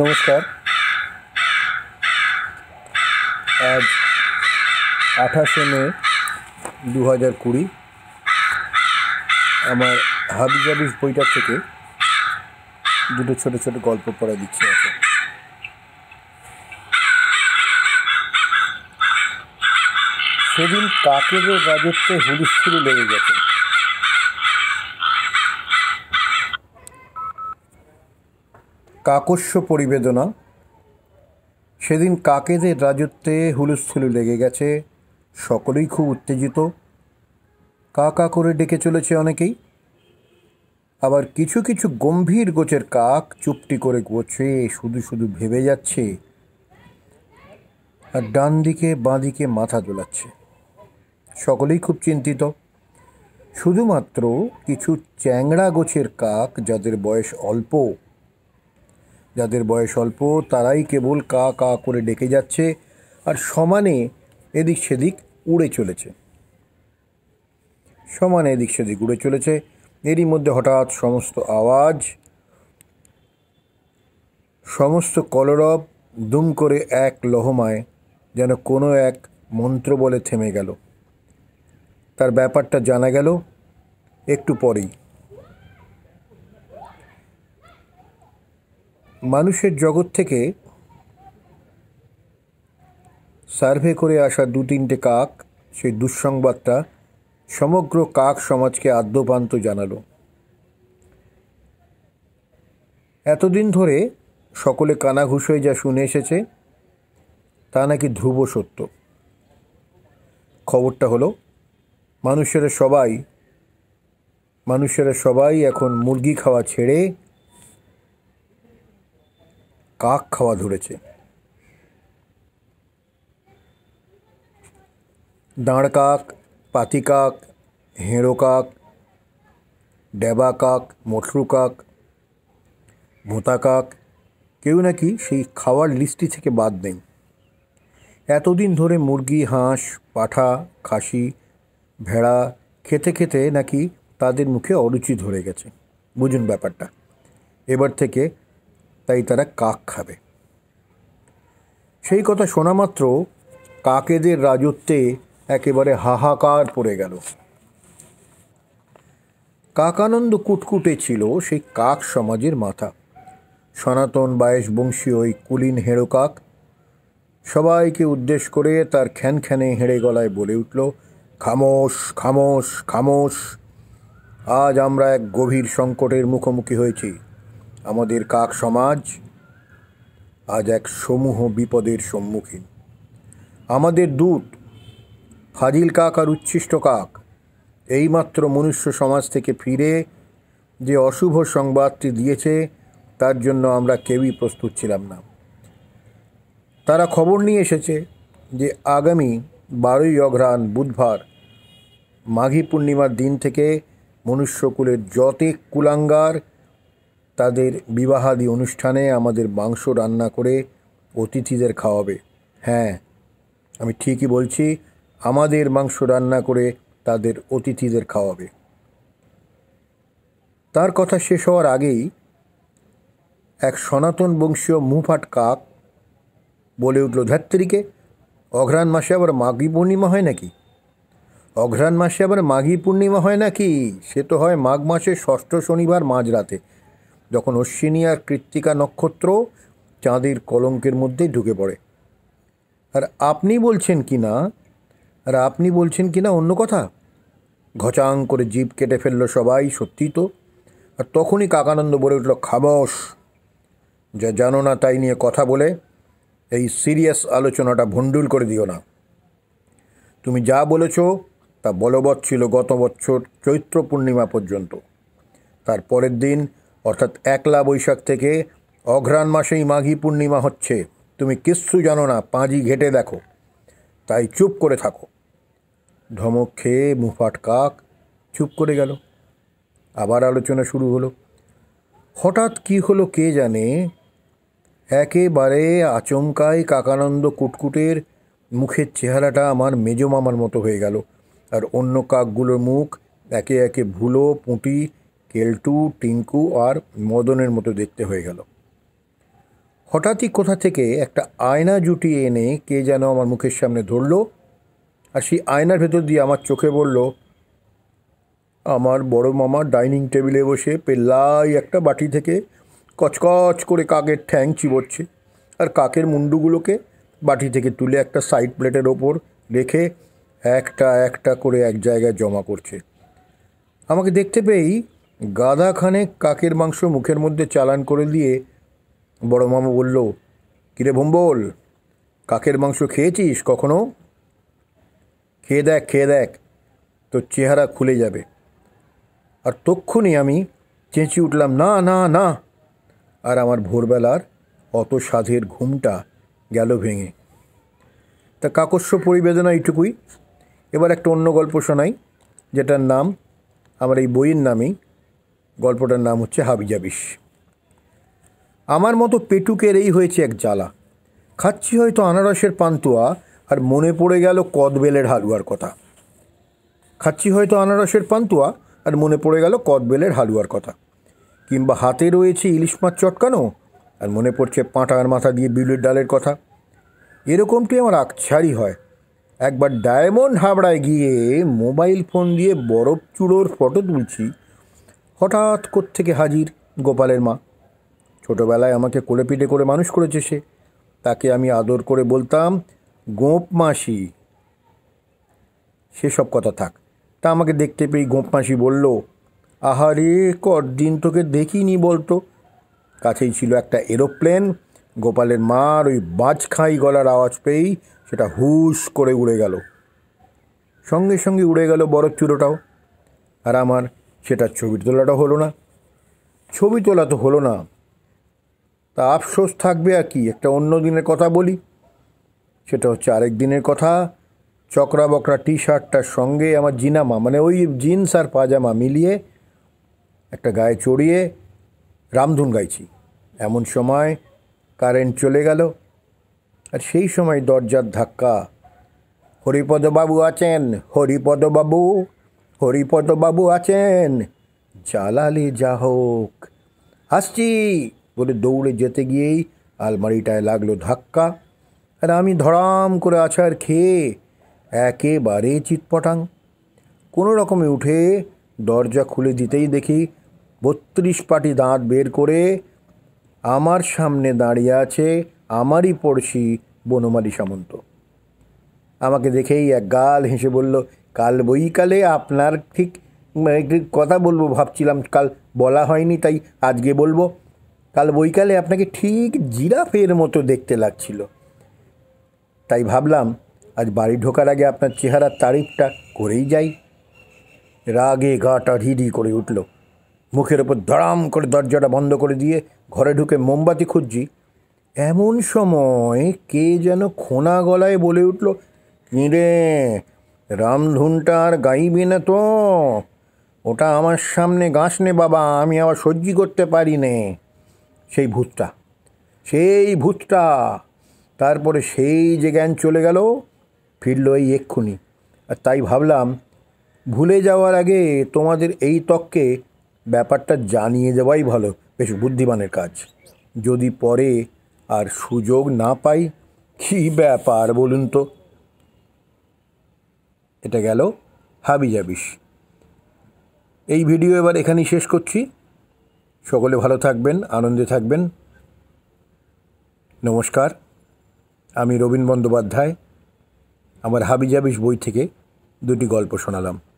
নমস্কার আজ আঠাশে মে দু হাজার কুড়ি আমার হাবিজাবিস বইটার থেকে দুটো ছোট ছোট গল্প পড়া দিচ্ছি আছে সেদিন কাকের রাজত্বে হুলিস্থুলি লেগে গেছে কাকস্য পরিবেদনা সেদিন কাকেদের রাজত্বে হুলুস্থুলু লেগে গেছে সকলেই খুব উত্তেজিত কা কা করে ডেকে চলেছে অনেকেই আবার কিছু কিছু গম্ভীর গোছের কাক চুপটি করে গোছে শুধু শুধু ভেবে যাচ্ছে আর ডান দিকে বাঁ দিকে মাথা দোলাচ্ছে সকলেই খুব চিন্তিত শুধুমাত্র কিছু চ্যাংড়া গোছের কাক যাদের বয়স অল্প যাদের বয়স অল্প তারাই কেবল কা কা করে ডেকে যাচ্ছে আর সমানে এদিক সেদিক উড়ে চলেছে সমানে এদিক সেদিক উড়ে চলেছে এরই মধ্যে হঠাৎ সমস্ত আওয়াজ সমস্ত কলরব দুম করে এক লহমায় যেন কোনো এক মন্ত্র বলে থেমে গেল তার ব্যাপারটা জানা গেল একটু পরেই মানুষের জগৎ থেকে সার্ভে করে আসা দু তিনটে কাক সেই দুঃসংবাদটা সমগ্র কাক সমাজকে আদ্যপান্ত জানালো এতদিন ধরে সকলে কানাঘুষোয় যা শুনে এসেছে তা নাকি ধ্রুব সত্য খবরটা হলো মানুষেরা সবাই মানুষেরা সবাই এখন মুরগি খাওয়া ছেড়ে কাক খাওয়া ধরেছে দাঁড় কাক পাতি কাক হেঁড়ো কাক ডেবা কাক মটরু কাক ভোঁতা কাক কেউ নাকি সেই খাওয়ার লিস্টি থেকে বাদ নেই এতদিন ধরে মুরগি হাঁস পাঠা খাসি ভেড়া খেতে খেতে নাকি তাদের মুখে অরুচি ধরে গেছে বুঝুন ব্যাপারটা এবার থেকে তাই তারা কাক খাবে সেই কথা শোনা মাত্র কাকেদের রাজত্বে একেবারে হাহাকার পড়ে গেল কাকানন্দ কুটকুটে ছিল সেই কাক সমাজের মাথা সনাতন বায়েশ বংশীয় ওই কুলিন হেঁড়ো কাক সবাইকে উদ্দেশ্য করে তার খ্যানখ্যানে হেঁড়ে গলায় বলে উঠল খামোশ খামোশ খামোশ আজ আমরা এক গভীর সংকটের মুখোমুখি হয়েছি আমাদের কাক সমাজ আজ এক সমূহ বিপদের সম্মুখীন আমাদের দূত ফাজিল কাক আর উচ্ছিষ্ট কাক এইমাত্র মনুষ্য সমাজ থেকে ফিরে যে অশুভ সংবাদটি দিয়েছে তার জন্য আমরা কেউই প্রস্তুত ছিলাম না তারা খবর নিয়ে এসেছে যে আগামী বারোই অঘ্রাণ বুধবার মাঘী পূর্ণিমার দিন থেকে মনুষ্যকুলের যতে কুলাঙ্গার তাদের বিবাহাদি অনুষ্ঠানে আমাদের মাংস রান্না করে অতিথিদের খাওয়াবে হ্যাঁ আমি ঠিকই বলছি আমাদের মাংস রান্না করে তাদের অতিথিদের খাওয়াবে তার কথা শেষ হওয়ার আগেই এক সনাতন বংশীয় মুফাট কাক বলে উঠল ধাত্রীকে অঘ্রাণ মাসে আবার মাঘী পূর্ণিমা হয় নাকি অঘ্রাণ মাসে আবার মাঘী পূর্ণিমা হয় নাকি সে তো হয় মাঘ মাসের ষষ্ঠ শনিবার মাঝরাতে যখন অশ্বিনী আর কৃত্তিকা নক্ষত্র চাঁদের কলঙ্কের মধ্যে ঢুকে পড়ে আর আপনি বলছেন কি না আর আপনি বলছেন কি না অন্য কথা ঘচাং করে জীব কেটে ফেললো সবাই সত্যি তো আর তখনই কাকানন্দ বলে উঠল খাবস যা জানো না তাই নিয়ে কথা বলে এই সিরিয়াস আলোচনাটা ভণ্ডুল করে দিও না তুমি যা বলেছ তা বলবৎ ছিল গত বছর চৈত্র পূর্ণিমা পর্যন্ত তার পরের দিন অর্থাৎ একলা বৈশাখ থেকে অঘ্রাণ মাসেই মাঘী পূর্ণিমা হচ্ছে তুমি কিচ্ছু জানো না পাঁজি ঘেটে দেখো তাই চুপ করে থাকো ধমক খেয়ে মুফাট কাক চুপ করে গেল আবার আলোচনা শুরু হলো হঠাৎ কি হলো কে জানে একেবারে আচমকাই কাকানন্দ কুটকুটের মুখের চেহারাটা আমার মেজমামার মতো হয়ে গেল আর অন্য কাকগুলোর মুখ একে একে ভুলো পুঁটি কেলটু টিঙ্কু আর মদনের মতো দেখতে হয়ে গেল হঠাৎই কোথা থেকে একটা আয়না জুটিয়ে এনে কে যেন আমার মুখের সামনে ধরল আর সেই আয়নার ভেতর দিয়ে আমার চোখে বলল আমার বড় মামা ডাইনিং টেবিলে বসে পেল্লাই একটা বাটি থেকে কচকচ করে কাকের ঠ্যাং চিবচ্ছে আর কাকের মুন্ডুগুলোকে বাটি থেকে তুলে একটা সাইড প্লেটের ওপর রেখে একটা একটা করে এক জায়গায় জমা করছে আমাকে দেখতে পেয়েই গাদাখানেক কাকের মাংস মুখের মধ্যে চালান করে দিয়ে বড় মামা বলল কিরে ভুম্বল কাকের মাংস খেয়েছিস কখনো খেয়ে দেখ খেয়ে দেখ তোর চেহারা খুলে যাবে আর তক্ষণে আমি চেঁচিয়ে উঠলাম না না না আর আমার ভোরবেলার অত সাধের ঘুমটা গেল ভেঙে তা কাকস্য পরিবেদনা এইটুকুই এবার একটা অন্য গল্প শোনাই যেটার নাম আমার এই বইয়ের নামেই গল্পটার নাম হচ্ছে হাবিজাবিস আমার মতো পেটুকের এই হয়েছে এক জ্বালা খাচ্ছি হয়তো আনারসের পান্তুয়া আর মনে পড়ে গেল কদবেলের হালুয়ার কথা খাচ্ছি হয়তো আনারসের পান্তুয়া আর মনে পড়ে গেল কদবেলের হালুয়ার কথা কিংবা হাতে রয়েছে ইলিশ মাছ চটকানো আর মনে পড়ছে পাঁটার মাথা দিয়ে বিউলির ডালের কথা এরকমটি আমার আকছারই হয় একবার ডায়মন্ড হাবড়ায় গিয়ে মোবাইল ফোন দিয়ে বরফ চূড়োর ফটো তুলছি হঠাৎ থেকে হাজির গোপালের মা ছোটোবেলায় আমাকে কোলে পিঠে করে মানুষ করেছে সে তাকে আমি আদর করে বলতাম গোপ মাসি সেসব কথা থাক তা আমাকে দেখতে পেয়ে গোপ মাসি বলল আহারে কদিন তোকে দেখিনি বলতো কাছেই ছিল একটা এরোপ্লেন গোপালের মার ওই বাজখাই গলার আওয়াজ পেয়েই সেটা হুস করে উড়ে গেল সঙ্গে সঙ্গে উড়ে গেল বড় চুরোটাও আর আমার সেটা ছবি তোলাটা হলো না ছবি তোলা তো হলো না তা আফসোস থাকবে আর কি একটা অন্য দিনের কথা বলি সেটা হচ্ছে আরেক দিনের কথা চকরা বকরা টি শার্টটার সঙ্গে আমার জিনামা মানে ওই জিন্স আর পাজামা মিলিয়ে একটা গায়ে চড়িয়ে রামধুন গাইছি এমন সময় কারেন্ট চলে গেল আর সেই সময় দরজার ধাক্কা হরিপদবাবু আছেন হরিপদবাবু হরিপদবাবু আছেন চালালে যা হোক আসছি বলে দৌড়ে যেতে গিয়েই আলমারিটায় লাগলো ধাক্কা আর আমি ধরাম করে আছার খেয়ে একেবারে চিৎপটাং কোনো রকমে উঠে দরজা খুলে দিতেই দেখি বত্রিশ পাটি দাঁত বের করে আমার সামনে দাঁড়িয়ে আছে আমারই পড়শি বনমালী সামন্ত আমাকে দেখেই এক গাল হেসে বলল কাল বৈকালে আপনার ঠিক কথা বলবো ভাবছিলাম কাল বলা হয়নি তাই আজকে বলবো কাল বৈকালে আপনাকে ঠিক জিরাফের মতো দেখতে লাগছিল তাই ভাবলাম আজ বাড়ি ঢোকার আগে আপনার চেহারার তারিফটা করেই যাই রাগে গাটা ঢিঢি করে উঠল মুখের ওপর দড়াম করে দরজাটা বন্ধ করে দিয়ে ঘরে ঢুকে মোমবাতি খুঁজছি এমন সময় কে যেন খোনা গলায় বলে উঠল কিরে রামধুনটা আর গাইবি না তো ওটা আমার সামনে গাঁস নে বাবা আমি আবার সহ্য করতে পারি নে সেই ভূতটা সেই ভূতটা তারপরে সেই যে জ্ঞান চলে গেল ফিরল এই এক্ষুনি আর তাই ভাবলাম ভুলে যাওয়ার আগে তোমাদের এই তককে ব্যাপারটা জানিয়ে দেওয়াই ভালো বেশ বুদ্ধিমানের কাজ যদি পরে আর সুযোগ না পাই কী ব্যাপার বলুন তো এটা গেল জাবিস এই ভিডিও এবার এখানেই শেষ করছি সকলে ভালো থাকবেন আনন্দে থাকবেন নমস্কার আমি রবীন বন্দ্যোপাধ্যায় আমার জাবিস বই থেকে দুটি গল্প শোনালাম